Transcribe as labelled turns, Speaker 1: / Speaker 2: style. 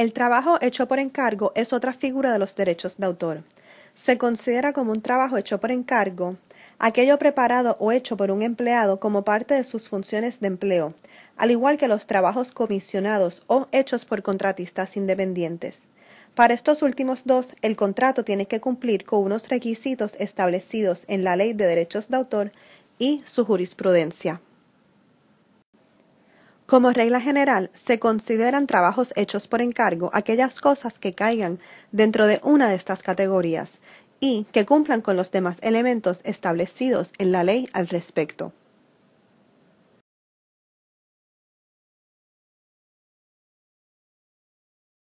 Speaker 1: El trabajo hecho por encargo es otra figura de los derechos de autor. Se considera como un trabajo hecho por encargo aquello preparado o hecho por un empleado como parte de sus funciones de empleo, al igual que los trabajos comisionados o hechos por contratistas independientes. Para estos últimos dos, el contrato tiene que cumplir con unos requisitos establecidos en la Ley de Derechos de Autor y su jurisprudencia. Como regla general, se consideran trabajos hechos por encargo aquellas cosas que caigan dentro de una de estas categorías y que cumplan con los demás elementos establecidos en la ley al respecto.